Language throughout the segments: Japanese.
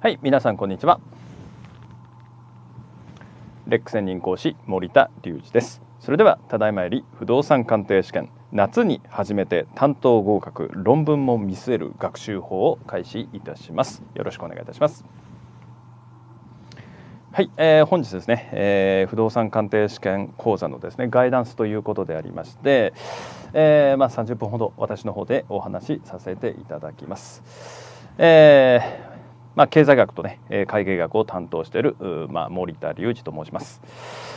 はい皆さんこんにちはレック専任講師森田隆二ですそれではただいまより不動産鑑定試験夏に初めて担当合格論文も見据える学習法を開始いたしますよろしくお願いいたしますはい、えー、本日ですね、えー、不動産鑑定試験講座のですねガイダンスということでありまして、えー、まあ30分ほど私の方でお話しさせていただきます。えーまあ、経済学とね、えー、会計学を担当している、まあ、森田隆二と申します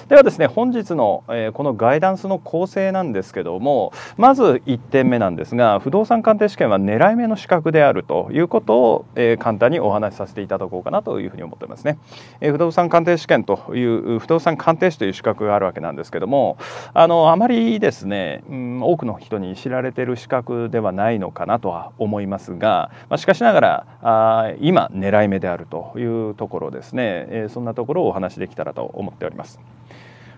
ではですね本日の、えー、このガイダンスの構成なんですけどもまず1点目なんですが不動産鑑定試験は狙い目の資格であるということを、えー、簡単にお話しさせていただこうかなというふうに思ってますね、えー、不動産鑑定試験という不動産鑑定士という資格があるわけなんですけどもあのあまりですね、うん、多くの人に知られている資格ではないのかなとは思いますが、まあ、しかしながらあ今狙狙い目であるというところですね、えそんなところをお話しできたらと思っております。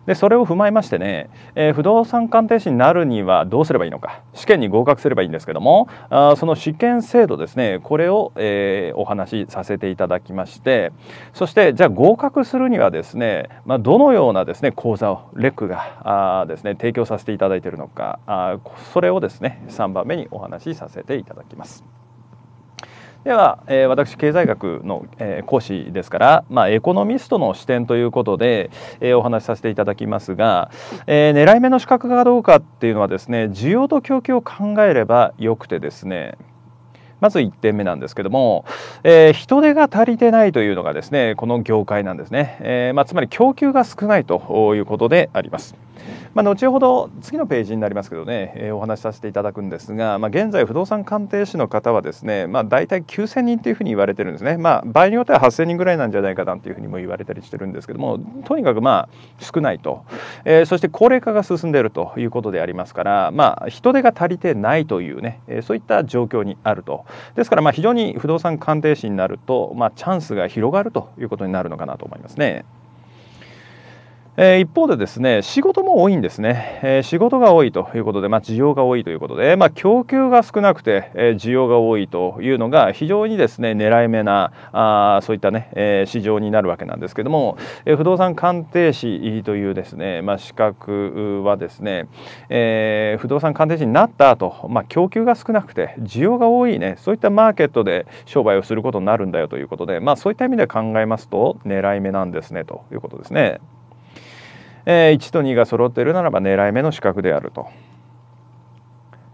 でそれを踏まえましてね、えー、不動産鑑定士になるにはどうすればいいのか試験に合格すればいいんですけどもあその試験制度ですねこれを、えー、お話しさせていただきましてそしてじゃあ合格するにはですね、まあ、どのようなですね講座をレックがあですね提供させていただいているのかあそれをですね3番目にお話しさせていただきます。では、えー、私経済学の、えー、講師ですから、まあ、エコノミストの視点ということで、えー、お話しさせていただきますが、えー、狙い目の資格かどうかっていうのはですね需要と供給を考えればよくてですねまず1点目なんですけども、えー、人手が足りてないというのがですねこの業界なんですね、えーまあ、つまり供給が少ないということであります。まあ、後ほど次のページになりますけどね、えー、お話しさせていただくんですが、まあ、現在不動産鑑定士の方はですね、まあ、大体9000人というふうに言われてるんですね、まあ、場合によっては8000人ぐらいなんじゃないかなというふうにも言われたりしてるんですけどもとにかくまあ少ないと、えー、そして高齢化が進んでいるということでありますから、まあ、人手が足りてないというね、えー、そういった状況にあるとですからまあ非常に不動産鑑定士になると、まあ、チャンスが広がるということになるのかなと思いますね。え一方でですね仕事も多いんですね、え仕事が多いということで、まあ、需要が多いということで、まあ、供給が少なくて、え需要が多いというのが非常にですね狙い目なあそういったね、え市場になるわけなんですけども、え不動産鑑定士というですね、まあ、資格はですね、えー、不動産鑑定士になった後、まあ供給が少なくて需要が多いねそういったマーケットで商売をすることになるんだよということで、まあ、そういった意味で考えますと狙い目なんですねということですね。えー、1と2が揃っているならば狙い目の資格であると。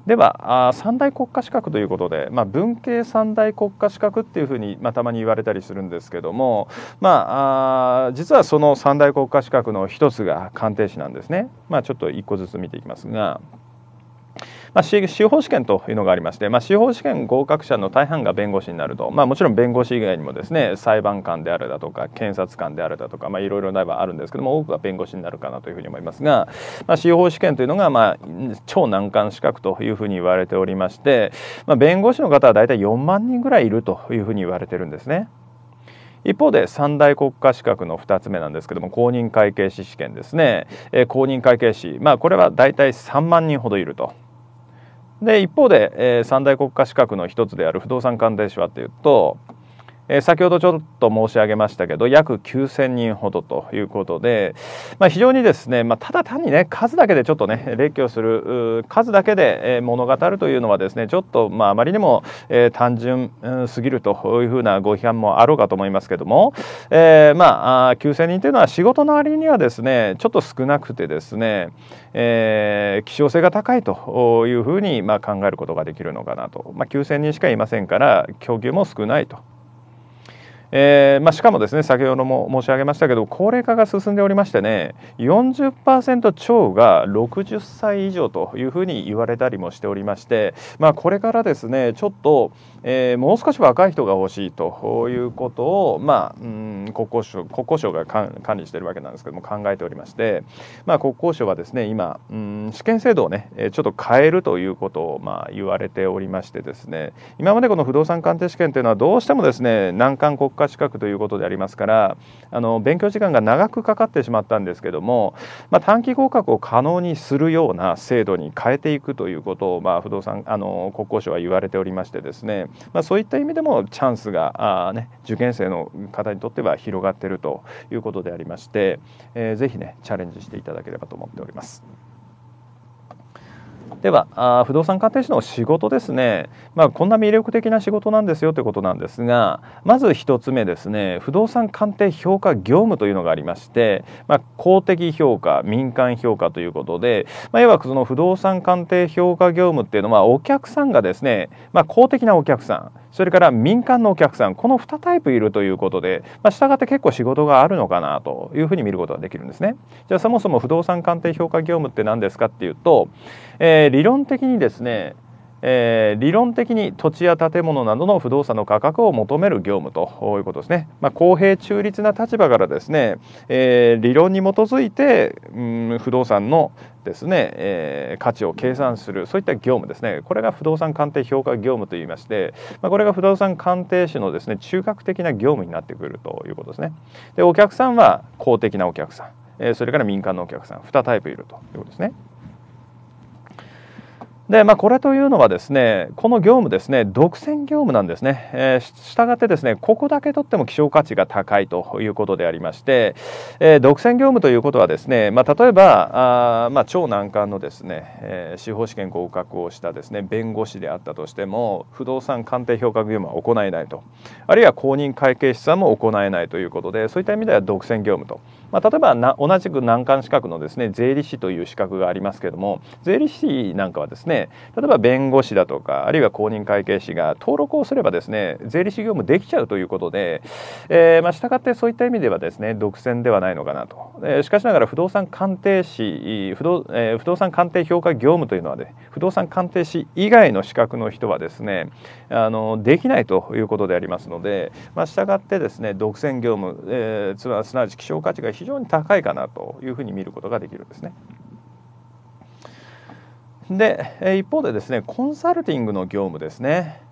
では三大国家資格ということで、まあ、文系三大国家資格っていうふうに、まあ、たまに言われたりするんですけども、まあ、実はその三大国家資格の一つが鑑定士なんですね。まあ、ちょっと一個ずつ見ていきますが。まあ、司法試験というのがありまして、まあ、司法試験合格者の大半が弁護士になると、まあ、もちろん弁護士以外にもですね裁判官であるだとか検察官であるだとかいろいろなばあるんですけども多くが弁護士になるかなというふうに思いますが、まあ、司法試験というのが、まあ、超難関資格というふうに言われておりまして、まあ、弁護士の方は大体4万人ぐらいいるというふうに言われてるんですね。一方で三大国家資格の2つ目なんですけども公認会計士試験ですね、えー、公認会計士まあこれは大体3万人ほどいると。で一方で、えー、三大国家資格の一つである不動産鑑定士はっていうとえ先ほどちょっと申し上げましたけど約9,000人ほどということで、まあ、非常にですね、まあ、ただ単にね数だけでちょっとね列挙する数だけで物語るというのはですねちょっと、まあ、あまりにも、え単純すぎるというふうなご批判もあろうかと思いますけども、えー、まあ9,000人というのは仕事の割にはですねちょっと少なくてですね、えー、希少性が高いというふうに、ま考えることができるのかなと、まあ、9,000人しかいませんから供給も少ないと。えーまあ、しかもですね先ほども申し上げましたけど高齢化が進んでおりましてね40%超が60歳以上というふうに言われたりもしておりまして、まあ、これからですねちょっと、えー、もう少し若い人が欲しいということを、まあ、うん国交省国交省が管理しているわけなんですけども考えておりまして、まあ、国交省はですね今うん試験制度をねちょっと変えるということを、まあ、言われておりましてですね今までこの不動産鑑定試験というのはどうしてもですね難関国家資格ということでありますからあの勉強時間が長くかかってしまったんですけども、まあ、短期合格を可能にするような制度に変えていくということを、まあ、不動産あの国交省は言われておりましてですね、まあ、そういった意味でもチャンスがあ、ね、受験生の方にとっては広がっているということでありまして、えー、ぜひねチャレンジしていただければと思っております。ではあ不動産鑑定士の仕事ですね、まあ、こんな魅力的な仕事なんですよということなんですがまず1つ目ですね不動産鑑定評価業務というのがありまして、まあ、公的評価民間評価ということで、まあ、いわくその不動産鑑定評価業務っていうのはお客さんがですね、まあ、公的なお客さんそれから民間のお客さんこの2タイプいるということで、まあ、従って結構仕事があるのかなというふうに見ることができるんですね。じゃあそもそも不動産鑑定評価業務って何ですかっていうと、えーえー、理論的にですね、えー、理論的に土地や建物などの不動産の価格を求める業務ということですね、まあ、公平中立な立場からですね、えー、理論に基づいて、うん、不動産のですね、えー、価値を計算するそういった業務ですねこれが不動産鑑定評価業務といいまして、まあ、これが不動産鑑定士のですね中核的な業務になってくるということですねでお客さんは公的なお客さんそれから民間のお客さん2タイプいるということですね。で、まあ、これというのはですね、この業務ですね、独占業務なんですね。えー、したがってですね、ここだけとっても希少価値が高いということでありまして、えー、独占業務ということはですね、まあ、例えば、あまあ、超難関のですね、えー、司法試験合格をしたですね、弁護士であったとしても、不動産鑑定評価業務は行えないと。あるいは公認会計士さんも行えないということで、そういった意味では独占業務と。まあ、例えばな同じく難関資格のですね税理士という資格がありますけれども税理士なんかはですね例えば弁護士だとかあるいは公認会計士が登録をすればですね税理士業務できちゃうということで、えー、まあ従ってそういった意味ではですね独占ではないのかなと、えー、しかしながら不動産鑑定士不動,、えー、不動産鑑定評価業務というのはね不動産鑑定士以外の資格の人はですねあのできないということでありますので、まあ、従ってですね独占業務、えー、つまりすなわち希少価値が非常に高いかなというふうに見ることができるんですね。で一方でですねコンサルティングの業務ですね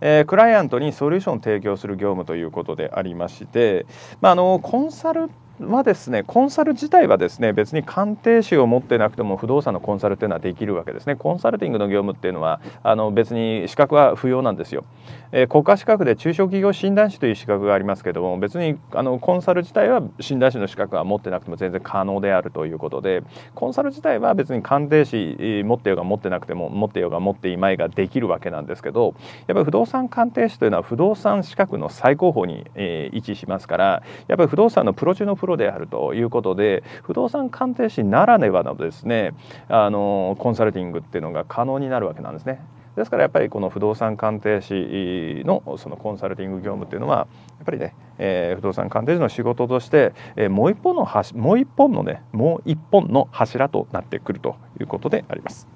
えクライアントにソリューションを提供する業務ということでありまして、まああの、のコンサルはですねコンサル自体はですね別に鑑定士を持ってなくても不動産のコンサルっていうのはできるわけですねコンサルティングの業務っていうのはあの別に資格は不要なんですよ、えー、国家資格で中小企業診断士という資格がありますけども別にあのコンサル自体は診断士の資格は持ってなくても全然可能であるということでコンサル自体は別に鑑定士持ってようが持ってなくても持ってようが持っていまいができるわけなんですけどやっぱり不動産鑑定士というのは不動産資格の最高峰に、えー、位置しますからやっぱり不動産のプロ中のプロプロであるということで不動産鑑定士ならではのですねあのコンサルティングっていうのが可能になるわけなんですね。ですからやっぱりこの不動産鑑定士のそのコンサルティング業務っていうのはやっぱりね、えー、不動産鑑定士の仕事として、えー、もう一本のもう一本のねもう一本の柱となってくるということであります。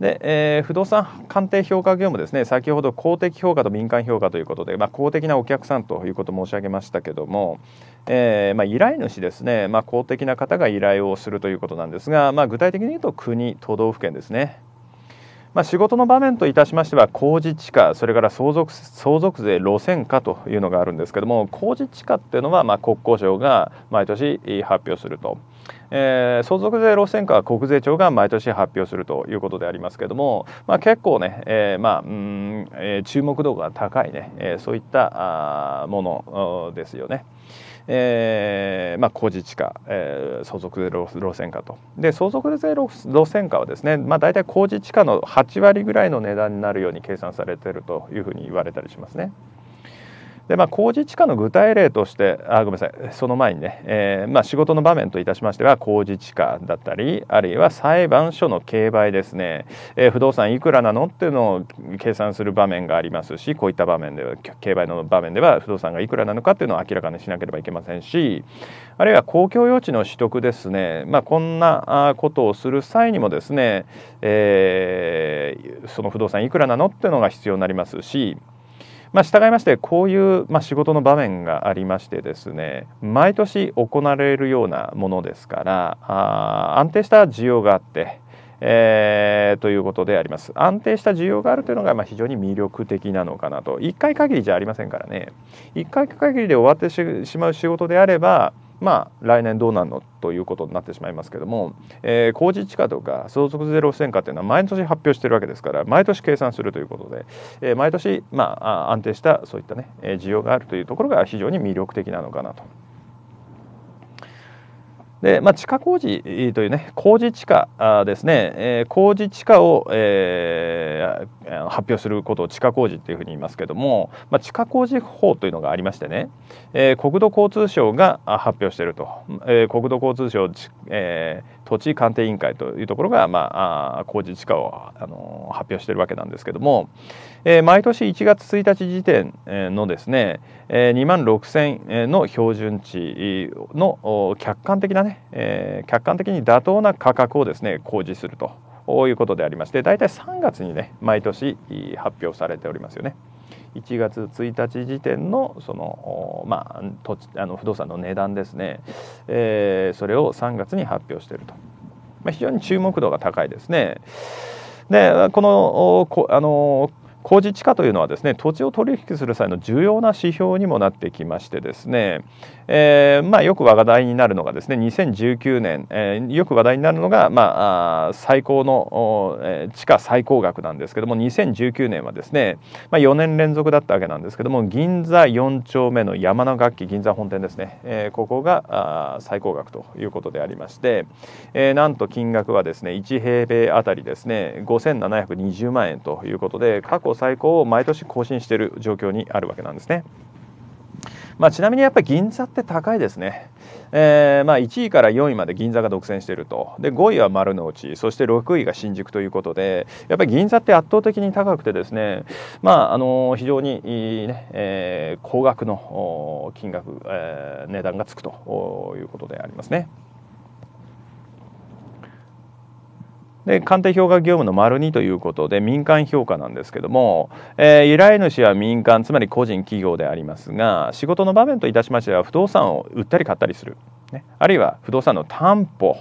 で、えー、不動産鑑定評価業務ですね先ほど公的評価と民間評価ということで、まあ、公的なお客さんということを申し上げましたけども、えー、まあ、依頼主ですね、まあ、公的な方が依頼をするということなんですが、ま具体的に言うと国都道府県ですね。ま仕事の場面といたしましては工事地価それから相続相続税路線価というのがあるんですけども工事地価っていうのはま国交省が毎年発表すると。えー、相続税路線価は国税庁が毎年発表するということでありますけども、まあ、結構ね、えー、まあうん、えー、注目度が高いね、えー、そういったあものですよね。えーまあ、公自地価、えー、相続税路線価とで相続税路線価はですね、まあ、大体公事地価の8割ぐらいの値段になるように計算されているというふうに言われたりしますね。でまあ、工事地価の具体例としてあごめんなさいその前にね、えー、まあ、仕事の場面といたしましては工事地価だったりあるいは裁判所の競売ですね、えー、不動産いくらなのっていうのを計算する場面がありますしこういった場面では競売の場面では不動産がいくらなのかっていうのを明らかにしなければいけませんしあるいは公共用地の取得ですね、まあ、こんなことをする際にもですね、えー、その不動産いくらなのっていうのが必要になりますしまあ、従いましてこういう、まあ、仕事の場面がありましてですね毎年行われるようなものですからあ安定した需要があって、えー、ということであります安定した需要があるというのが、まあ、非常に魅力的なのかなと1回限りじゃありませんからね1回限りで終わってしまう仕事であればまあ、来年どうなるのということになってしまいますけども、えー、工事地価とか相続税路線価というのは毎年発表しているわけですから毎年計算するということで、えー、毎年、まあ、安定したそういった、ね、需要があるというところが非常に魅力的なのかなと。で、まあ、地下工事というね工事地下ですね、えー、工事地下を、えー、発表することを地下工事というふうに言いますけども、まあ、地下工事法というのがありましてね、えー、国土交通省が発表していると、えー、国土交通省、えー、土地鑑定委員会というところが、まあ、あ工事地下を、あのー、発表しているわけなんですけども、えー、毎年1月1日時点のですね、えー、2万6,000の標準値の客観的なねえー、客観的に妥当な価格をですね公示するということでありまして大体3月にね毎年発表されておりますよね。1月1日時点のその,、まあ、土地あの不動産の値段ですね、えー、それを3月に発表していると、まあ、非常に注目度が高いですね。でこのあの工事地価というのはですね土地を取引する際の重要な指標にもなってきましてですね、えー、まあ、よく話題になるのがですね2019年、えー、よく話題になるのが、まあ、最高の、えー、地価最高額なんですけども2019年はですね、まあ、4年連続だったわけなんですけども銀座4丁目の山の楽器銀座本店ですね、えここが最高額ということでありまして、えなんと金額はですね1平米あたりですね5720万円ということで過去過最高を毎年更新している状況にあるわけなんですね。まあ、ちなみにやっぱり銀座って高いですね、えー、まあ1位から4位まで銀座が独占しているとで5位は丸の内そして6位が新宿ということでやっぱり銀座って圧倒的に高くてですね、まあ、あの非常にいいね、ねえー、高額の金額、えー、値段がつくということでありますね。で鑑定評価業務の丸2ということで民間評価なんですけども、えー、依頼主は民間つまり個人企業でありますが仕事の場面といたしましては不動産を売ったり買ったりする、ね、あるいは不動産の担保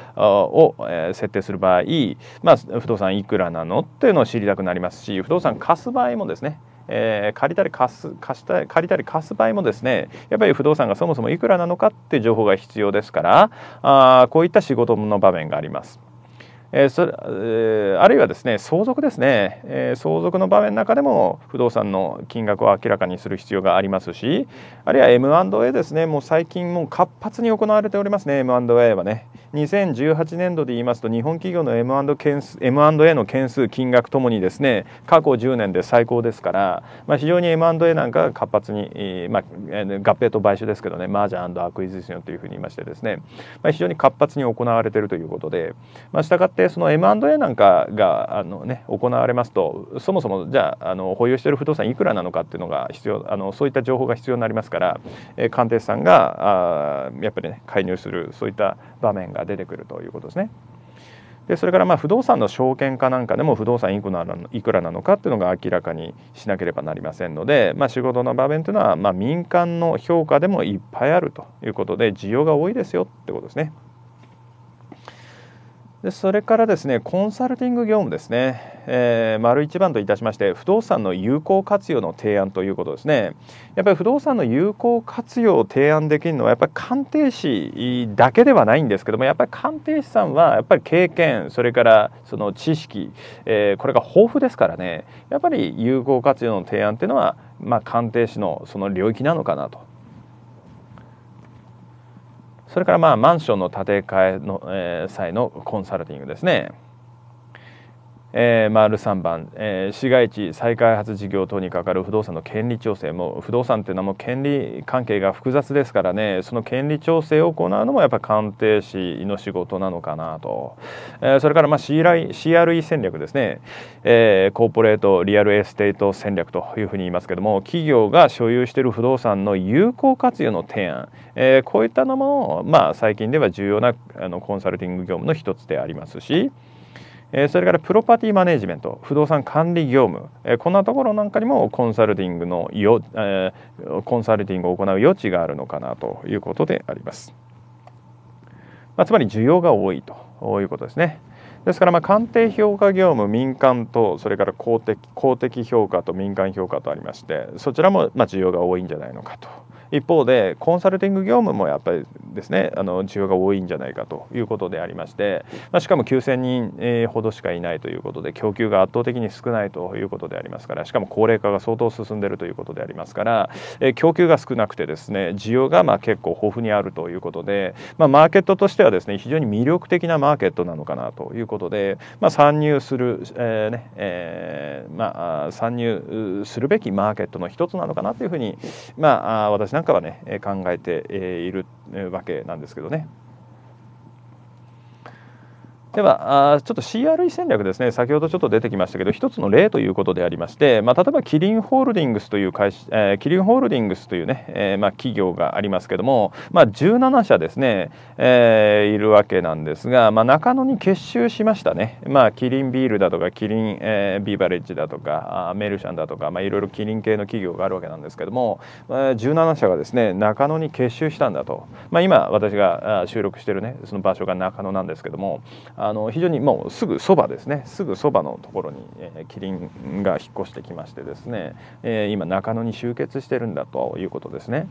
を、えー、設定する場合、まあ、不動産いくらなのっていうのを知りたくなりますし不動産貸す場合もですねえー、借りたり貸す貸した借りたり貸す場合もですねやっぱり不動産がそもそもいくらなのかっていう情報が必要ですからあこういった仕事の場面があります。えーそれえー、あるいはですね相続ですね、えー、相続の場面の中でも不動産の金額を明らかにする必要がありますしあるいは M&A ですねもう最近もう活発に行われておりますね M&A はね2018年度で言いますと日本企業の M&A 件数 M&A の件数金額ともにですね過去10年で最高ですから、まあ、非常に M&A なんかが活発に、まあ、合併と買収ですけどねマージャンアクイズションというふうに言いましてですね、まあ、非常に活発に行われているということで、まあ、したがってでその M&A なんかがあの、ね、行われますとそもそもじゃああの保有している不動産いくらなのかっていうのが必要あのそういった情報が必要になりますから、え鑑定士さんがあやっぱりね介入するそういった場面が出てくるということですね。でそれからまあ不動産の証券化なんかでも不動産いくないくらなのかっていうのが明らかにしなければなりませんので、まあ、仕事の場面というのはまあ民間の評価でもいっぱいあるということで需要が多いですよってことですね。でそれからですねコンサルティング業務ですね、えー、丸一番といたしまして不動産の有効活用の提案ということですねやっぱり不動産の有効活用を提案できるのはやっぱり鑑定士だけではないんですけどもやっぱり鑑定士さんはやっぱり経験それからその知識、えー、これが豊富ですからねやっぱり有効活用の提案っていうのは、まあ、鑑定士のその領域なのかなとそれからまあマンションの建て替えの、えー、際のコンサルティングですねえ丸3番、えー、市街地再開発事業等にかかる不動産の権利調整も不動産というのはもう権利関係が複雑ですからねその権利調整を行うのもやっぱ鑑定士の仕事なのかなと、えー、それからまあ CRE, CRE 戦略ですね、えー、コーポレートリアルエステート戦略というふうに言いますけども企業が所有している不動産の有効活用の提案、えー、こういったのも、まあ、最近では重要なあのコンサルティング業務の一つでありますしそれからプロパティマネジメント不動産管理業務こんなところなんかにもコンサルティングのよコンサルティングを行う余地があるのかなということであります。まあ、つまり需要が多いということですね。ですからまあ鑑定評価業務民間とそれから公的公的評価と民間評価とありましてそちらもまあ需要が多いんじゃないのかと一方でコンサルティング業務もやっぱりですねあの需要が多いんじゃないかということでありまして、まあ、しかも9,000人ほどしかいないということで供給が圧倒的に少ないということでありますからしかも高齢化が相当進んでいるということでありますから、え供給が少なくてですね需要がまあ結構豊富にあるということで、まあ、マーケットとしてはですね非常に魅力的なマーケットなのかなということで、まあ、参入する、えー、ねえー、まあ、参入するべきマーケットの一つなのかなというふうに、まあ、私なんかかはね考えているわけなんですけどね。ではあちょっと CRE 戦略ですね先ほどちょっと出てきましたけど一つの例ということでありまして、まあ、例えばキリンホールディングスという会社、えー、キリンホールディングスというね、えー、まあ、企業がありますけども、まあ、17社ですね、えー、いるわけなんですが、ま中野に結集しましたね、まキリンビールだとかキリン、えビーバレッジだとかあメルシャンだとか、まあ、いろいろキリン系の企業があるわけなんですけども、え17社がですね中野に結集したんだと、ま今私が収録してるねその場所が中野なんですけどもあの非常にもうすぐそばですねすぐそばのところに、えー、キリンが引っ越してきましてですね、えー、今中野に集結してるんだということですね。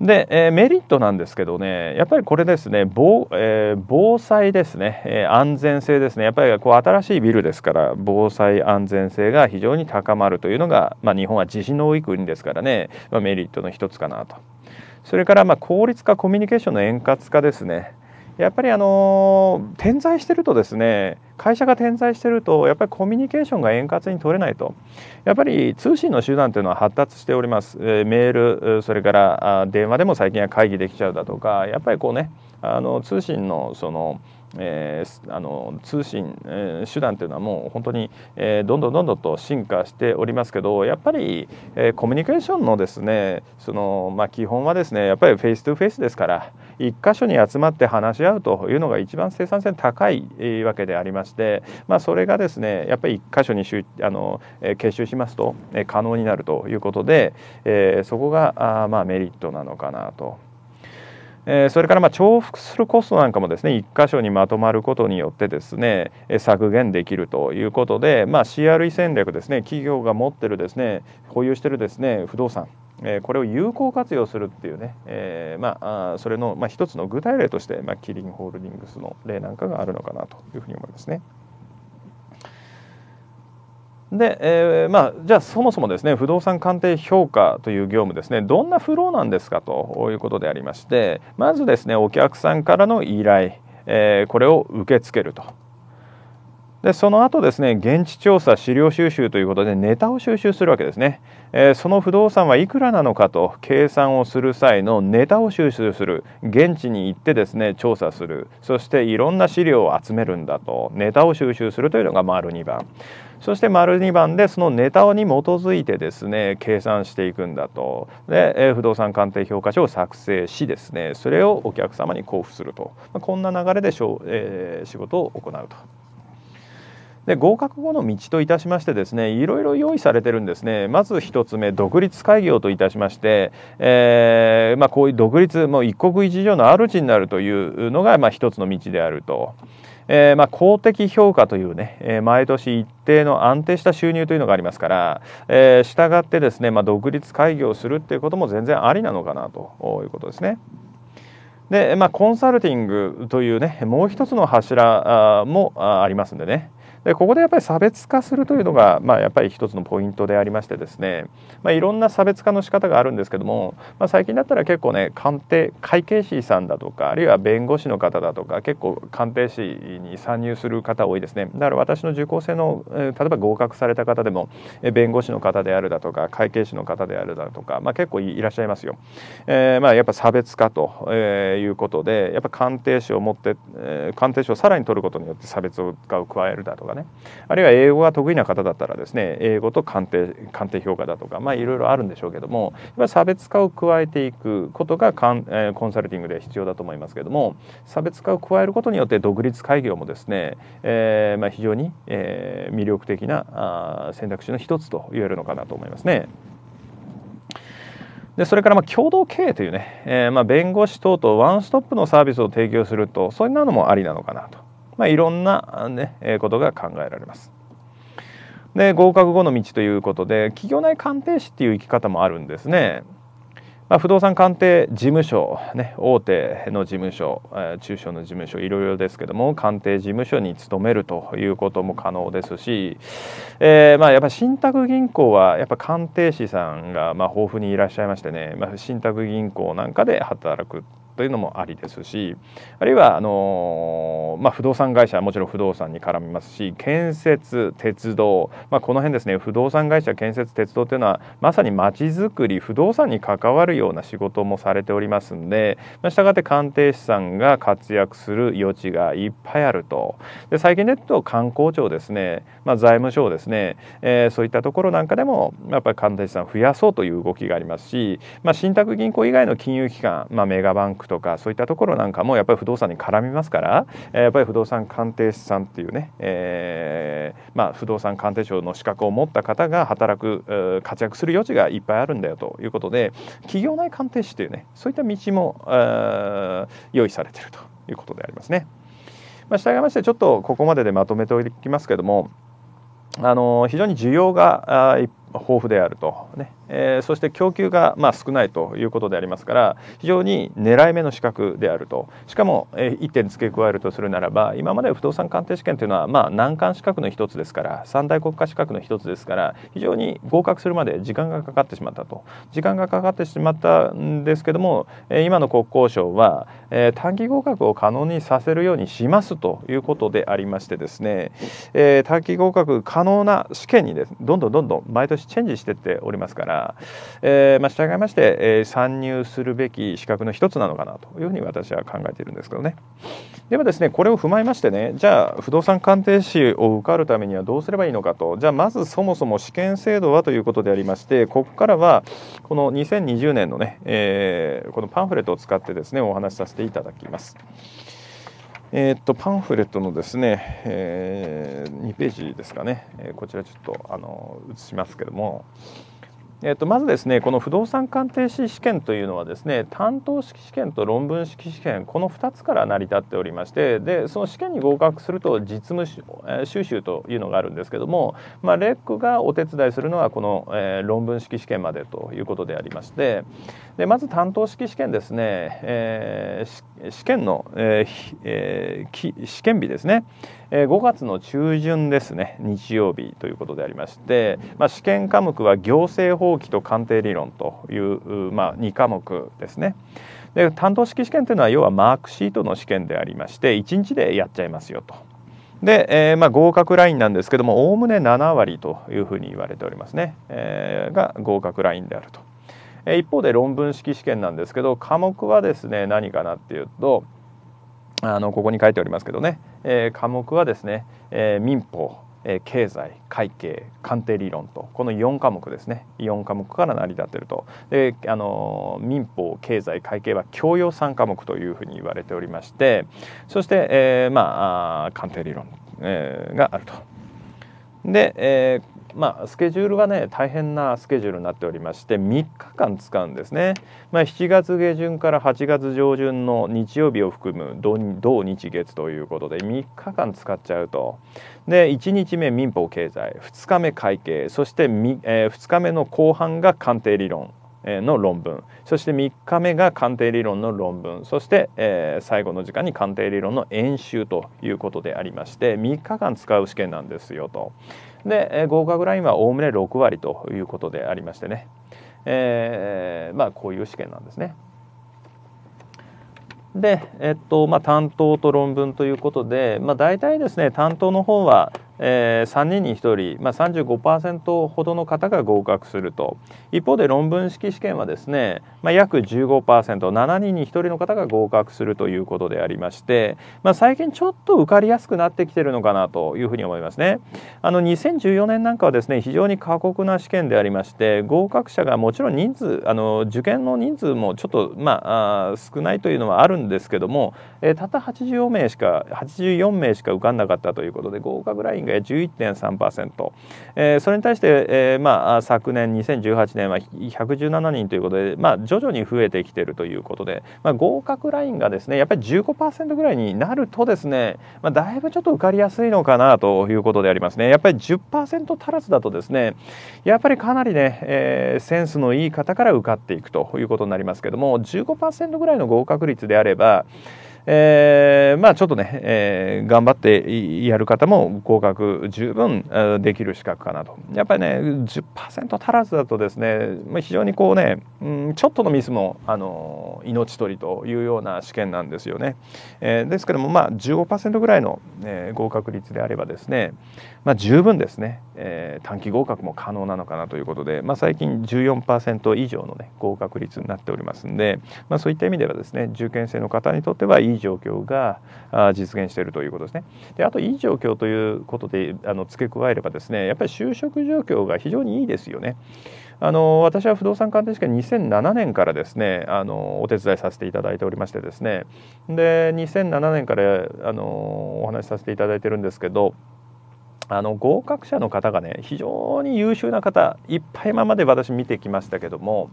で、えー、メリットなんですけどねやっぱりこれですね防,、えー、防災ですね、えー、安全性ですねやっぱりこう新しいビルですから防災安全性が非常に高まるというのが、まあ、日本は地震の多い国ですからね、まあ、メリットの一つかなとそれからまあ効率化コミュニケーションの円滑化ですねやっぱりあの点在してるとですね会社が点在してるとやっぱりコミュニケーションが円滑に取れないとやっぱり通信の手段というのは発達しております、えメールそれから電話でも最近は会議できちゃうだとかやっぱりこうねあの通信のそのえー、あの通信、えー、手段というのはもう本当に、えー、どんどんどんどんと進化しておりますけどやっぱり、えー、コミュニケーションのですねその、まあ、基本はですねやっぱりフェイストゥフェイスですから、一箇所に集まって話し合うというのが一番生産性高いわけでありまして、まあ、それがですねやっぱり一箇所にあの結集しますと可能になるということで、えー、そこがあまあメリットなのかなと。えそれからま重複するコストなんかもですね1箇所にまとまることによってですね削減できるということで、まあ、CRE 戦略ですね企業が持ってるですね保有してるですね不動産えこれを有効活用するっていうね、えー、まあ、それの、まあ、一つの具体例として、まあ、キリンホールディングスの例なんかがあるのかなというふうに思いますね。で、えー、まあ、じゃあそもそもですね不動産鑑定評価という業務ですねどんなフローなんですかということでありましてまずですねお客さんからの依頼、えー、これを受け付けると。でその後ですね現地調査資料収集ということでネタを収集するわけですね、えー、その不動産はいくらなのかと計算をする際のネタを収集する現地に行ってですね調査するそしていろんな資料を集めるんだとネタを収集するというのが丸2番そして丸2番でそのネタに基づいてですね計算していくんだとで不動産鑑定評価書を作成しですねそれをお客様に交付するとこんな流れで、えー、仕事を行うと。で合格後の道といたしましてですねいろいろ用意されてるんですねまず1つ目独立開業といたしまして、えー、まあ、こういう独立もう一国一城の主になるというのが、まあ、一つの道であると。えー、まあ、公的評価というね、えー、毎年一定の安定した収入というのがありますから、えー、従ってですね、まあ、独立開業するっていうことも全然ありなのかなということですね。で、まあ、コンサルティングというねもう一つの柱もありますんでね、でここでやっぱり差別化するというのが、まあ、やっぱり一つのポイントでありましてですね、まあ、いろんな差別化の仕方があるんですけども、まあ、最近だったら結構ね鑑定会計士さんだとかあるいは弁護士の方だとか結構鑑定士に参入する方多いですねだから私の受講生の、え例えば合格された方でも、え弁護士の方であるだとか会計士の方であるだとか、まあ、結構いらっしゃいますよ。えーまあ、やっぱ差別化と、えー、いうことでやっぱ鑑定士を持って、鑑定士をさらに取ることによって差別化を加えるだとかねねあるいは英語が得意な方だったらですね英語と鑑定鑑定評価だとかまあいろいろあるんでしょうけども差別化を加えていくことがかん、えー、コンサルティングで必要だと思いますけれども差別化を加えることによって独立開業もですね、えーまあ、非常に、えー、魅力的なあ選択肢の一つと言えるのかなと思いますね。でそれからまあ共同経営というね、えー、まあ弁護士等とワンストップのサービスを提供するとそんなのもありなのかなとまあ、いろんな、ねえことが考えられます。で合格後の道ということで企業内鑑定士っていう生き方もあるんですね。まあ、不動産鑑定事務所、ね、大手の事務所、え中小の事務所いろいろですけども鑑定事務所に勤めるということも可能ですし、えーまあ、やっぱ信託銀行はやっぱ鑑定士さんがまあ豊富にいらっしゃいましてね、まあ、信託銀行なんかで働くというのもありですしあるいはあの、まあ、不動産会社はもちろん不動産に絡みますし建設鉄道、まあ、この辺ですね不動産会社建設鉄道というのはまさにまちづくり不動産に関わるような仕事もされておりますんで、まあ、したがって鑑定士さんが活躍する余地がいっぱいあるとで最近で言うと観光庁ですね、まあ、財務省ですね、えー、そういったところなんかでもやっぱり鑑定士さん増やそうという動きがありますし、まあ、信託銀行以外の金融機関、まあ、メガバンクとかそういったところなんかもやっぱり不動産に絡みますからやっぱり不動産鑑定士さんっていうね、えー、まあ、不動産鑑定士の資格を持った方が働く活躍する余地がいっぱいあるんだよということで企業内鑑定士というねそういった道も用意されているということでありますね。まあ、従いましてちょっとここまででまとめておきますけどもあの非常に需要が豊富であると、ねえー、そして供給がまあ少ないということでありますから非常に狙い目の資格であるとしかも、えー、1点付け加えるとするならば今まで不動産鑑定試験というのは、まあ、難関資格の一つですから三大国家資格の一つですから非常に合格するまで時間がかかってしまったと時間がかかってしまったんですけども、えー、今の国交省は、えー、短期合格を可能にさせるようにしますということでありましてですね、えー、短期合格可能な試験にです、ね、どんどんどんどん毎年チェンジしてっておりますからが、えーまあ、従いまして、えー、参入するべき資格の一つなのかなというふうに私は考えているんですけどね。ではですねこれを踏まえましてねじゃあ不動産鑑定士を受かるためにはどうすればいいのかとじゃあまずそもそも試験制度はということでありましてここからはこの2020年のね、えー、このパンフレットを使ってですねお話しさせていただきます。えっとパンフレットのですね、えー、2ページですかね、えー、こちらちょっとあの映しますけども、えっと、まずですねこの不動産鑑定士試験というのはですね担当式試験と論文式試験この2つから成り立っておりましてでその試験に合格すると実務収集というのがあるんですけども、まあ、レックがお手伝いするのはこの、えー、論文式試験までということでありましてでまず担当式試験ですね、えー、試験の、えーえー、試験日ですねえー、5月の中旬ですね日曜日ということでありまして、まあ、試験科目は行政法規と鑑定理論という、まあ、2科目ですね。で担当式試験というのは要はマークシートの試験でありまして1日でやっちゃいますよと。で、えー、まあ合格ラインなんですけどもおおむね7割というふうに言われておりますね、えー、が合格ラインであると。一方で論文式試験なんですけど科目はですね何かなっていうとあのここに書いておりますけどね、えー、科目はですね、えー、民法、えー、経済会計鑑定理論とこの4科目ですね4科目から成り立っているとであの民法経済会計は教養3科目というふうに言われておりましてそして、えー、まあ鑑定理論、えー、があると。で、えー、まあ、スケジュールはね大変なスケジュールになっておりまして3日間使うんですね、まあ、7月下旬から8月上旬の日曜日を含む土日月ということで3日間使っちゃうとで1日目民法経済2日目会計そして、えー、2日目の後半が鑑定理論の論文そして3日目が鑑定理論の論文そして、えー、最後の時間に鑑定理論の演習ということでありまして3日間使う試験なんですよと。で合格ラインはおおむね6割ということでありましてね、えー、まあこういう試験なんですね。で、えっとまあ、担当と論文ということで、まあ、大体ですね担当の方はえー、3人に1人、まあ35、35%ほどの方が合格すると一方で論文式試験はですね、まあ、約 15%7 人に1人の方が合格するということでありまして、まあ、最近ちょっと受かりやすくなってきてるのかなというふうに思いますね。あの2014年なんかはですね非常に過酷な試験でありまして合格者がもちろん人数あの受験の人数もちょっと、まあ、あ少ないというのはあるんですけども、えー、たった84名しか84名しか受かんなかったということで合格ライン11.3%、えー、それに対して、えーまあ、昨年2018年は117人ということで、まあ、徐々に増えてきているということで、まあ、合格ラインがですねやっぱり15%ぐらいになるとですね、まあ、だいぶちょっと受かりやすいのかなということでありますねやっぱり10%足らずだとですねやっぱりかなりね、えー、センスのいい方から受かっていくということになりますけども15%ぐらいの合格率であればえー、まあちょっとね、えー、頑張ってやる方も合格十分できる資格かなとやっぱりね10%足らずだとですね非常にこうね、うん、ちょっとのミスもあの命取りというような試験なんですよね、えー、ですけどもまあ15%ぐらいの、え合格率であればですね、まあ、十分ですねえー、短期合格も可能なのかなということで、まあ、最近14%以上の、ね、合格率になっておりますんで、まあ、そういった意味ではですね受験生の方にとってはいい状況が実現しているということですね。であといい状況ということであの付け加えればですねやっぱり就職状況が非常にいいですよね。あの私は不動産鑑定士会2007年からですねあのお手伝いさせていただいておりましてですねで2007年からあのお話しさせていただいてるんですけど。あの合格者の方がね非常に優秀な方いっぱい今まで私見てきましたけども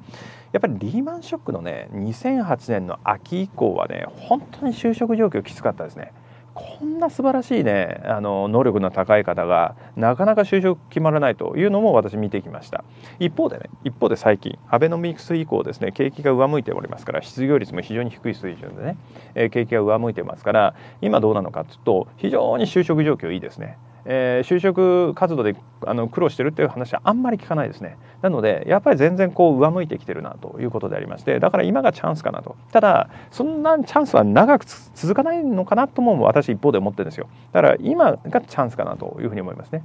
やっぱりリーマンショックのね2008年の秋以降はね本当に就職状況きつかったですね。こんな素晴らしいねあの能力の高い方がなかなか就職決まらないというのも私見てきました一方でね一方で最近アベノミクス以降ですね景気が上向いておりますから失業率も非常に低い水準でね、えー、景気が上向いてますから今どうなのかというと非常に就職状況いいですねえー、就職活動であの苦労してるっていう話はあんまり聞かないですねなのでやっぱり全然こう上向いてきてるなということでありましてだから今がチャンスかなとただそんなチャンスは長く続かないのかなとも私一方で思ってるんですよだから今がチャンスかなというふうに思いますね、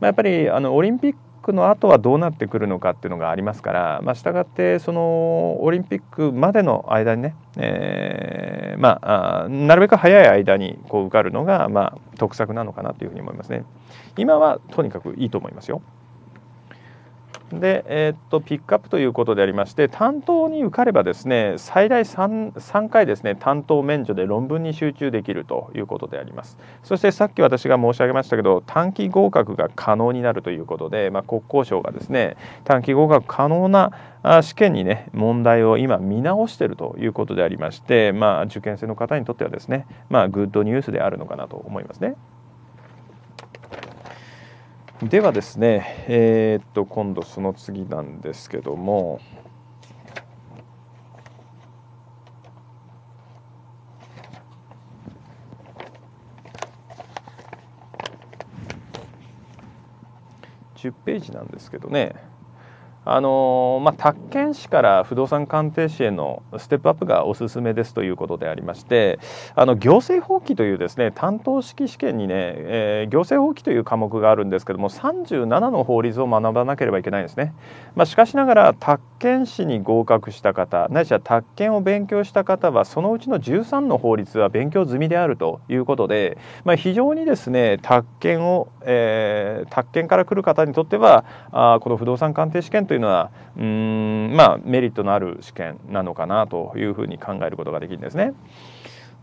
まあ、やっぱりあのオリンピックの後はどうなってくるのかっていうのがありますから、まあ、したがってそのオリンピックまでの間にね、えー、まあ、なるべく早い間にこう受かるのが、まあ、得策なのかなというふうに思いますね。今はとにかくいいと思いますよ。で、えー、っとピックアップということでありまして担当に受かればですね最大 3, 3回ですね担当免除で論文に集中できるということでありますそしてさっき私が申し上げましたけど短期合格が可能になるということで、まあ、国交省がですね短期合格可能な試験にね問題を今見直しているということでありまして、まあ、受験生の方にとってはですね、まあ、グッドニュースであるのかなと思いますね。ではですね、えー、っと今度その次なんですけども、10ページなんですけどねあのまあ、宅建士から不動産鑑定士へのステップアップがおすすめですということでありましてあの行政法規というですね担当式試験にね、えー、行政法規という科目があるんですけども37の法律を学ばなければいけないんですね、まあ、しかしながら宅建士に合格した方ないしは宅建を勉強した方はそのうちの13の法律は勉強済みであるということで、まあ、非常にですね宅建を、えー、宅建から来る方にとってはあこの不動産鑑定試験といういうのはうんまあメリットのある試験なのかなというふうに考えることができるんですね。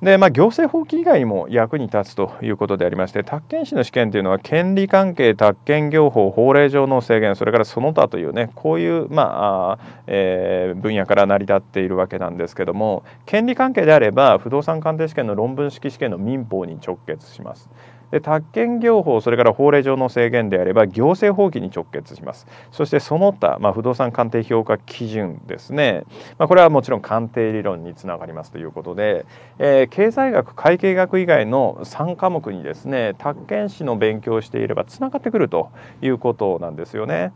でまあ、行政法規以外にも役に立つということでありまして宅建士の試験というのは権利関係宅建業法法令上の制限それからその他というねこういう、まあえー、分野から成り立っているわけなんですけども権利関係であれば不動産鑑定試験の論文式試験の民法に直結します。で宅建業法それから法令上の制限であれば行政法規に直結しますそしてその他、まあ、不動産鑑定評価基準ですね、まあ、これはもちろん鑑定理論につながりますということで、えー、経済学会計学以外の3科目にですね宅建士の勉強をしていればつながってくるということなんですよね。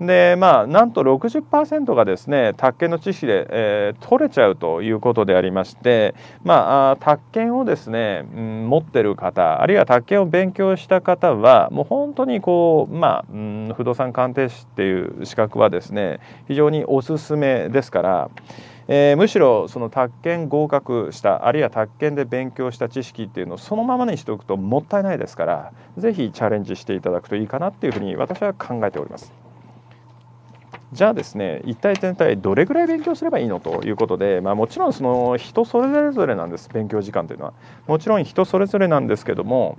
でまあなんと60%がですね宅建の知識で、えー、取れちゃうということでありましてまあ宅建をですね、うん、持ってる方あるいは宅建を勉強した方はもう本当にこうまあ、うん、不動産鑑定士っていう資格はですね非常におすすめですから。えー、むしろその宅建合格したあるいは宅建で勉強した知識っていうのをそのままにしておくともったいないですから是非チャレンジしていただくといいかなっていうふうに私は考えております。じゃあですね一体全体どれぐらい勉強すればいいのということで、まあ、もちろんその人それぞれなんです勉強時間というのはもちろん人それぞれなんですけども、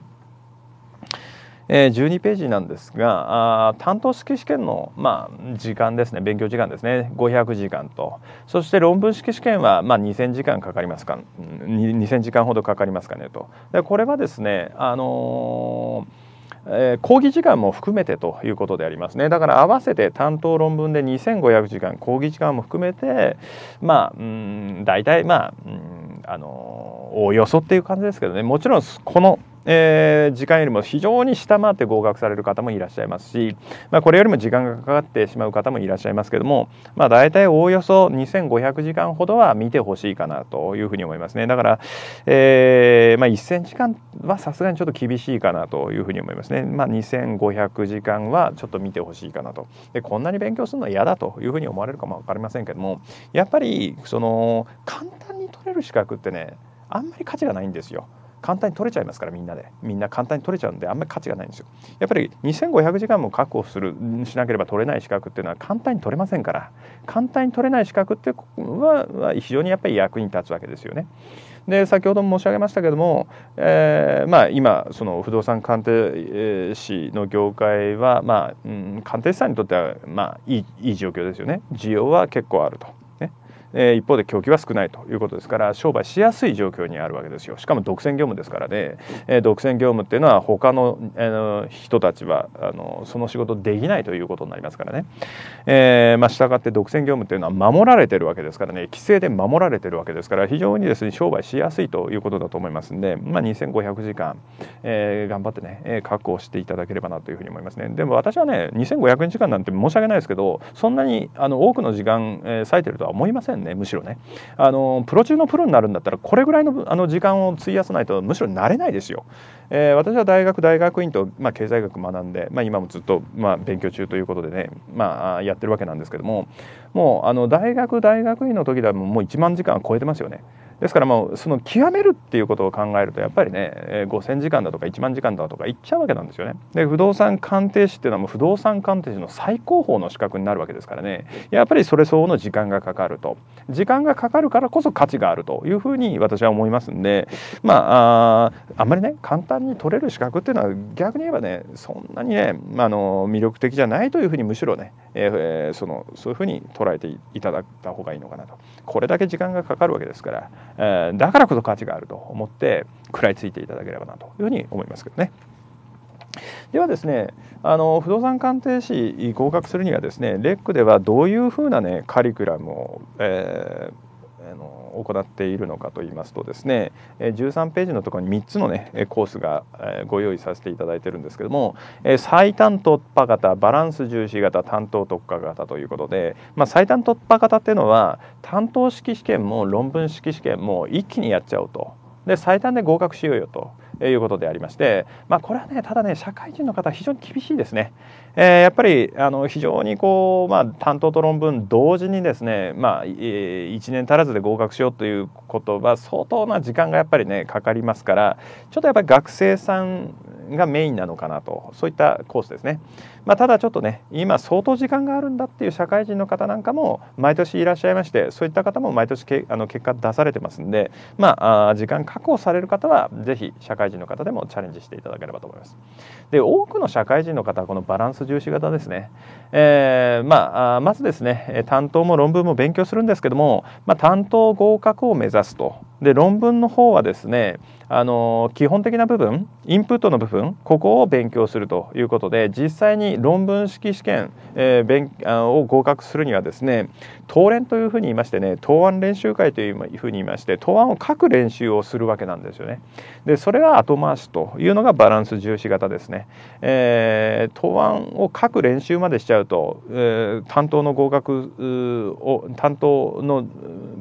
えー、12ページなんですがあ担当式試験の、まあ、時間ですね勉強時間ですね500時間とそして論文式試験は、まあ、2000時間かかりますか2000時間ほどかかりますかねとでこれはですねあのーえー、講義時間も含めてということでありますねだから合わせて担当論文で2500時間講義時間も含めてまあうん大体まあうんあのおおよそっていう感じですけどねもちろんこのえー、時間よりも非常に下回って合格される方もいらっしゃいますし、まあ、これよりも時間がかかってしまう方もいらっしゃいますけども、まあ、大体おおよそ2500時間ほどは見てほしいかなというふうに思いますねだから、えーまあ、1000時間はさすがにちょっと厳しいかなというふうに思いますね、まあ、2500時間はちょっと見てほしいかなとでこんなに勉強するのは嫌だというふうに思われるかも分かりませんけどもやっぱりその簡単に取れる資格ってねあんまり価値がないんですよ。簡単に取れちゃいますからみんなでみんな簡単に取れちゃうんであんまり価値がないんですよやっぱり2500時間も確保するしなければ取れない資格っていうのは簡単に取れませんから簡単に取れない資格っていうのは非常にやっぱり役に立つわけですよね。で先ほども申し上げましたけども、えーまあ、今その不動産鑑定士の業界は、まあうん、鑑定士さんにとっては、まあ、いいいい状況ですよね需要は結構あると。え一方で供給は少ないということですから商売しやすい状況にあるわけですよしかも独占業務ですからね、え独占業務っていうのは他の、えの人たちはあのその仕事できないということになりますからね、えー、まあ、したがって独占業務っていうのは守られてるわけですからね規制で守られてるわけですから非常にですね商売しやすいということだと思いますんで、まあ、2500時間、えー、頑張ってね、え確保していただければなというふうに思いますねでも私はね2500時間なんて申し訳ないですけどそんなにあの多くの時間、えー、割いてるとは思いませんねむしろねあのプロ中のプロになるんだったらこれぐらいのあの時間を費やさないとむしろなれないですよ。えー、私は大学大学院と、まあ、経済学学んで、まあ、今もずっと、まあ、勉強中ということでね、まあ、やってるわけなんですけどももうあの大学大学院の時ではもう1万時間は超えてますよね。ですからもうその極めるっていうことを考えるとやっぱりね5,000時間だとか1万時間だとかいっちゃうわけなんですよね。で不動産鑑定士っていうのはもう不動産鑑定士の最高峰の資格になるわけですからねやっぱりそれ相応の時間がかかると時間がかかるからこそ価値があるというふうに私は思いますんでまああんまりね簡単に取れる資格っていうのは逆に言えばねそんなにね、まあの魅力的じゃないというふうにむしろね、えー、そのそういうふうに捉えていただいた方がいいのかなと。これだけ時間がかかるわけですからえー、だからこそ価値があると思って食らいついていただければなというふうに思いますけどね。ではですねあの不動産鑑定士合格するにはですねレックではどういうふうなねカリキュラムを、えーあの行っているのかと言いますとですね13ページのところに3つの、ね、コースがご用意させていただいてるんですけども最短突破型バランス重視型担当特化型ということで、まあ、最短突破型っていうのは担当式試験も論文式試験も一気にやっちゃおうとで最短で合格しようよと。えいうことでありまして、まあ、これはねただね社会人の方非常に厳しいですね、えー、やっぱりあの非常にこう、まあ、担当と論文同時にですね、まあ、え1年足らずで合格しようということは相当な時間がやっぱりねかかりますからちょっとやっぱり学生さんがメインなのかなとそういったコースですね。まあ、ただちょっとね今相当時間があるんだっていう社会人の方なんかも毎年いらっしゃいましてそういった方も毎年けあの結果出されてますんで、まあ、時間確保される方は是非社会人の方でもチャレンジしていただければと思います。で多くの社会人の方はこのバランス重視型ですね、えー、まあ、まずですね担当も論文も勉強するんですけども、まあ、担当合格を目指すとで論文の方はですねあの基本的な部分インプットの部分ここを勉強するということで実際に論文式試験、えー、勉を合格するにはですね答練というふうに言いましてね答案練習会というふうに言いまして答案を書く練習をするわけなんですよね。でそれは後回しというのがバランス重視型ですね。えー、答案を書く練習までしちゃうと、えー、担当の合格を担当の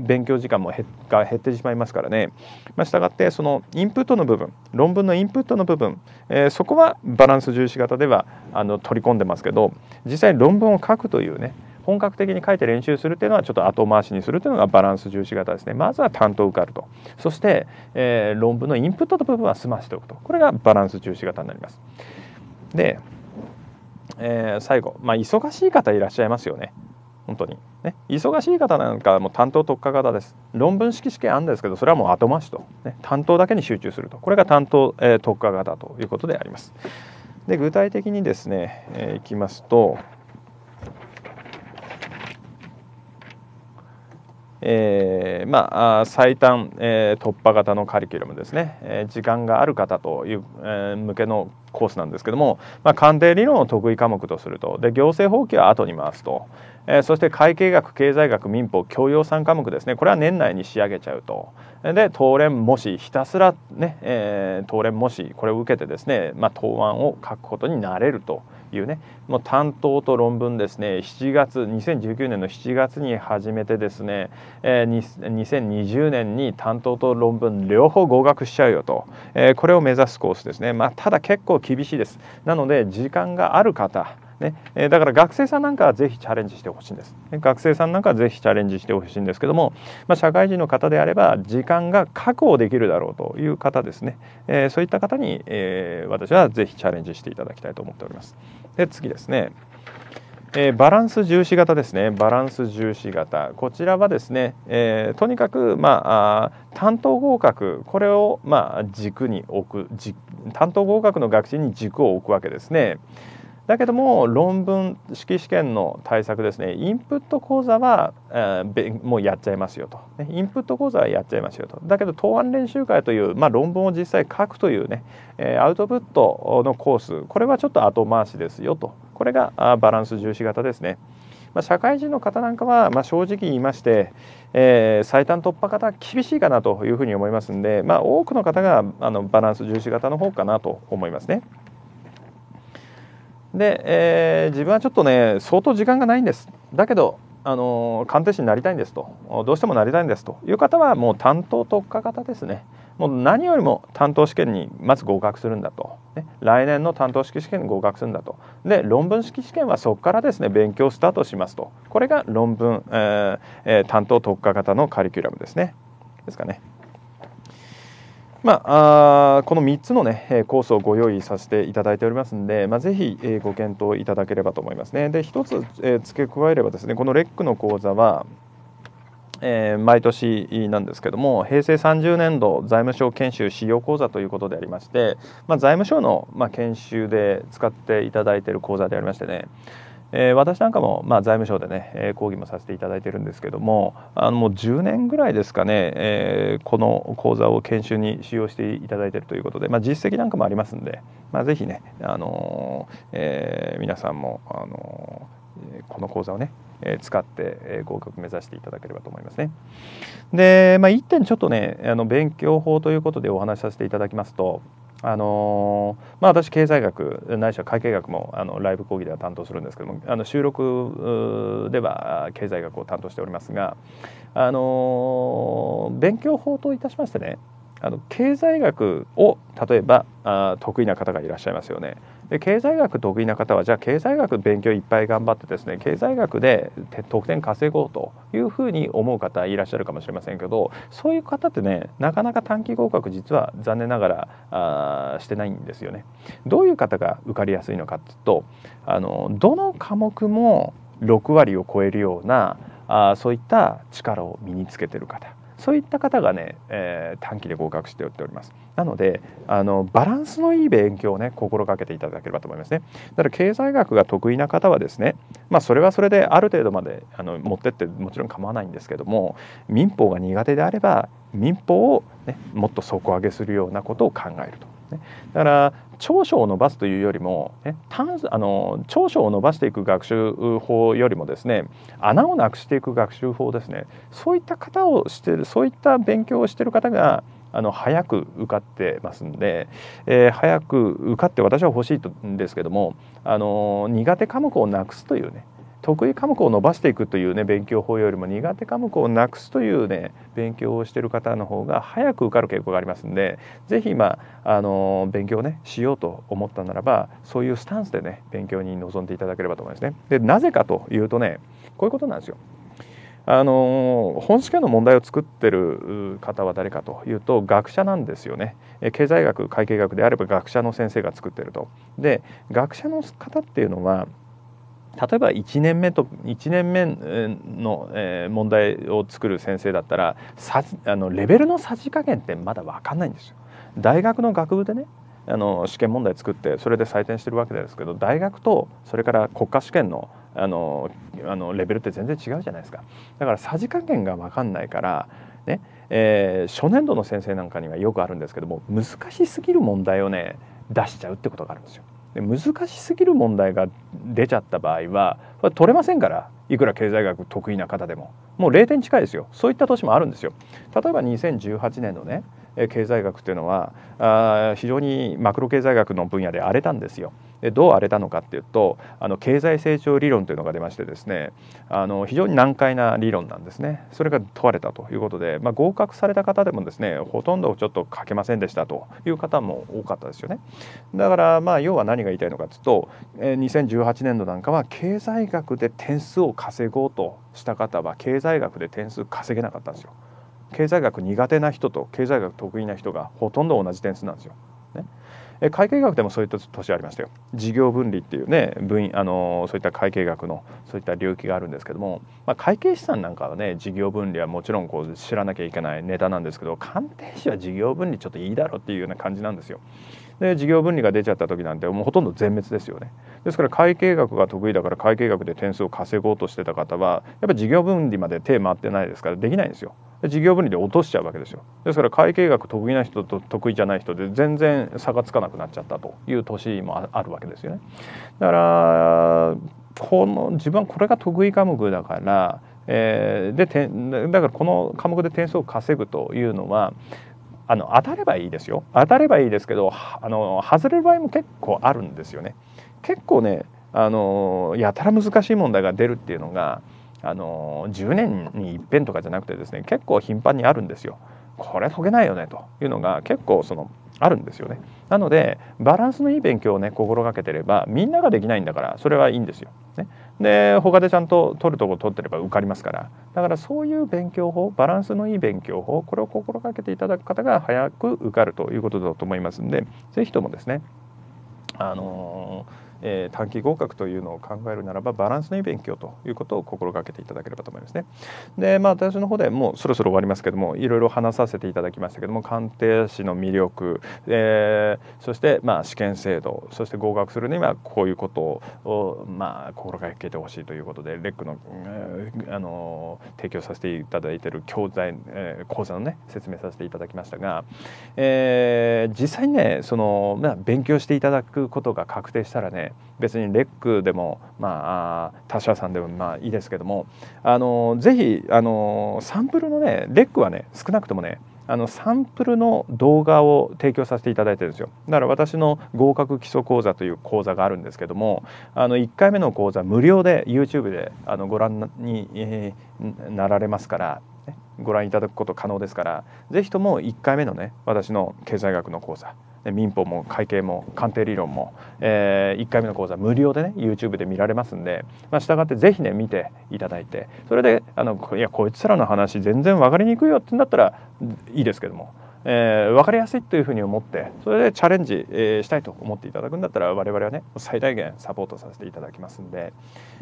勉強時間も減が減ってしまいますからね、まあ、したがってそのインプットの部分論文のインプットの部分、えー、そこはバランス重視型ではあの取り込んでますけど実際論文を書くというね本格的に書いて練習するっていうのはちょっと後回しにするというのがバランス重視型ですねまずは担当受かるとそして、えー、論文のインプットの部分は済ませておくとこれがバランス重視型になりますで、えー、最後、まあ、忙しい方いらっしゃいますよね本当にね忙しい方なんかもう担当特化型です論文式試験あるんですけどそれはもう後回しと、ね、担当だけに集中するとこれが担当、えー、特化型ということでありますで具体的にですね、えー、いきますとえー、まあ、最短、えー、突破型のカリキュラムですね、えー、時間がある方という、え向けのコースなんですけども、まあ、鑑定理論を得意科目とするとで行政法規は後に回すとえそして会計学経済学民法教養3科目ですねこれは年内に仕上げちゃうとで当連模試ひたすらね、えー、当連模試これを受けてですね、まあ、答案を書くことになれるというねもう担当と論文ですね7月2019年の7月に始めてですね、えー、2020年に担当と論文両方合格しちゃうよと、えー、これを目指すコースですね、まあ、ただ結構厳しいですなので時間がある方ねえだから学生さんなんかはぜひチャレンジしてほしいんですね、学生さんなんかはぜひチャレンジしてほしいんですけども、まあ、社会人の方であれば時間が確保できるだろうという方ですね、えー、そういった方に、えー、私はぜひチャレンジしていただきたいと思っておりますで次ですねえー、バランス重視型ですねバランス重視型こちらはですね、えー、とにかく、まあ、あ担当合格これを、まあ、軸に置く担当合格の学習に軸を置くわけですね。だけども論文式試験の対策ですねインプット講座は、えー、もうやっちゃいますよと、ね、インプット講座はやっちゃいますよとだけど答案練習会という、まあ、論文を実際書くというね、えー、アウトプットのコースこれはちょっと後回しですよとこれがあバランス重視型ですね。まあ、社会人の方なんかは、まあ、正直言いまして、えー、最短突破型厳しいかなというふうに思いますんで、まあ、多くの方があのバランス重視型の方かなと思いますね。で、えー、自分はちょっとね相当時間がないんですだけどあの鑑定士になりたいんですとどうしてもなりたいんですという方はもう担当特化型ですねもう何よりも担当試験にまず合格するんだと、ね、来年の担当式試験に合格するんだとで論文式試験はそこからですね勉強スタートしますとこれが論文、えー、担当特化型のカリキュラムですねですかね。まあ、あこの3つの、ね、コースをご用意させていただいておりますので、まあ、ぜひ、えご検討いただければと思いますね。で1つ、え付け加えればですねこのレックの講座は、えー、毎年なんですけども平成30年度財務省研修使用講座ということでありまして、まあ、財務省の、ま研修で使っていただいている講座でありましてねえー、私なんかも、まあ、財務省でね、えー、講義もさせていただいてるんですけどもあのもう10年ぐらいですかね、えー、この講座を研修に使用していただいてるということで、まあ、実績なんかもありますんで、まあ、ぜひね、あのえー、皆さんも、あのこの講座をね使って合格目指していただければと思いますね。で、まあ、1点ちょっとねあの勉強法ということでお話しさせていただきますとあのまあ、私経済学ないしは会計学もあのライブ講義では担当するんですけどもあの収録では経済学を担当しておりますが、あの勉強法といたしましてねあの経済学を例えばあ得意な方がいらっしゃいますよね。で経済学得意な方はじゃあ経済学勉強いっぱい頑張ってですね経済学で得点稼ごうというふうに思う方いらっしゃるかもしれませんけどそういう方ってねなかなか短期合格実は残念ながらあしてないんですよね。どういう方が受かりやすいのかっていうとあのどの科目も6割を超えるようなあそういった力を身につけてる方。そういった方がね、えー、短期で合格しておっておりますなのであのバランスのいい勉強をね心がけていただければと思いますねだから経済学が得意な方はですねまあそれはそれである程度まであの持ってってもちろん構わないんですけども民法が苦手であれば民法を、ね、もっと底上げするようなことを考えると、ね、だから長所を伸ばすというよりも、ね、短あの長所を伸ばしていく学習法よりもですね穴をなくしていく学習法ですねそういった方をしてるそういった勉強をしてる方があの早く受かってますんで、えー、早く受かって私は欲しいんですけどもあの苦手科目をなくすというね得意科目を伸ばしていくというね勉強法よりも苦手科目をなくすというね勉強をしてる方の方が早く受かる傾向がありますんで是非まああの勉強をねしようと思ったならばそういうスタンスでね勉強に臨んでいただければと思いますね。でなぜかというとねこういうことなんですよ。あの本試験の問題を作ってる方は誰かというと学者なんですよね経済学会計学であれば学者の先生が作ってると。で学者の方っていうのは例えば1年目と1年目の問題を作る先生だったらさあのレベルのさじ加減ってまだ分かんないんですよ。大学の学部でねあの試験問題作ってそれで採点してるわけですけど大学とそれから国家試験のあのあのレベルって全然違うじゃないですか。だからさじ加減が分かんないからねえー、初年度の先生なんかにはよくあるんですけども難しすぎる問題をね出しちゃうってことがあるんですよ。で難しすぎる問題が出ちゃった場合は取れませんからいくら経済学得意な方でももう0点近いですよそういった年もあるんですよ。例えば2018年のね経済学というのはあ非常にマクロ経済学の分野で荒れたんですよ。でどう荒れたのかっていうとあの経済成長理論というのが出ましてですねあの非常に難解な理論なんですねそれが問われたということで、まあ、合格された方でもですねほとんどちょっと書けませんでしたという方も多かったですよねだからまあ要は何が言いたいのかというと2018年度なんかは経済学で点数を稼ごうとした方は経済学で点数稼げなかったんですよ経済学苦手な人と経済学得意な人がほとんど同じ点数なんですよ会計学でもそういった年ありましたよ事業分離っていうね分あのそういった会計学のそういった領域があるんですけども、まあ、会計資産なんかはね事業分離はもちろんこう知らなきゃいけないネタなんですけど鑑定士は事業分離ちょっといいだろっていうような感じなんですよ。で事業分離が出ちゃった時なんてもうほとんど全滅ですよねですから会計学が得意だから会計学で点数を稼ごうとしてた方はやっぱ事業分離まで手回ってないですからできないんですよ事業分離で落としちゃうわけですよですから会計学得意な人と得意じゃない人で全然差がつかなくなっちゃったという年もあるわけですよねだからこの自分はこれが得意科目だからえー、でだからこの科目で点数を稼ぐというのはあの当たればいいですよ当たればいいですけどあの外れる場合も結構あるんですよね。結構ねあのやたら難しい問題が出るっていうのがあの10年にいっぺんとかじゃなくてですね結構頻繁にあるんですよ。これ解けないよねというのが結構そのあるんですよね。なのでバランスのいい勉強をね心がけてればみんなができないんだからそれはいいんですよ。で他でちゃんと取るとこ取ってれば受かりますからだからそういう勉強法バランスのいい勉強法これを心がけていただく方が早く受かるということだと思いますんで是非ともですねあのーえー、短期合格というのを考えるならばバランスのいい勉強ということを心がけていただければと思いますね。でまあ私の方でもうそろそろ終わりますけどもいろいろ話させていただきましたけども鑑定士の魅力、えー、そしてまあ試験制度そして合格するにはこういうことを、まあ、心がけてほしいということでレックの,、えあの提供させていただいている教材、えー、講座のね説明させていただきましたが、えー、実際ねその、まあ、勉強していただくことが確定したらね別にレックでも、まあ、他社さんでもまあいいですけどもあのぜひあのサンプルのねレックはね少なくともねあのサンプルの動画を提供させていただいてるんですよだから私の合格基礎講座という講座があるんですけどもあの1回目の講座無料で YouTube であのご覧に、えー、なられますから、ね、ご覧いただくこと可能ですからぜひとも1回目のね私の経済学の講座民法も会計も鑑定理論も、えー、1回目の講座無料でね YouTube で見られますんで、まあ、従ってぜひね見ていただいてそれであのいやこいつらの話全然分かりにくいよってんだったらいいですけども。えー、分かりやすいというふうに思ってそれでチャレンジ、えー、したいと思っていただくんだったら我々はね最大限サポートさせていただきますんで、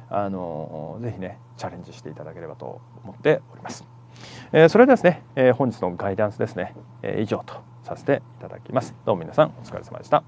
あのー、ぜひねチャレンジしていただければと思っております。えー、それではですね、えー、本日のガイダンスですね、えー、以上とさせていただきます。どうも皆さんお疲れ様でした。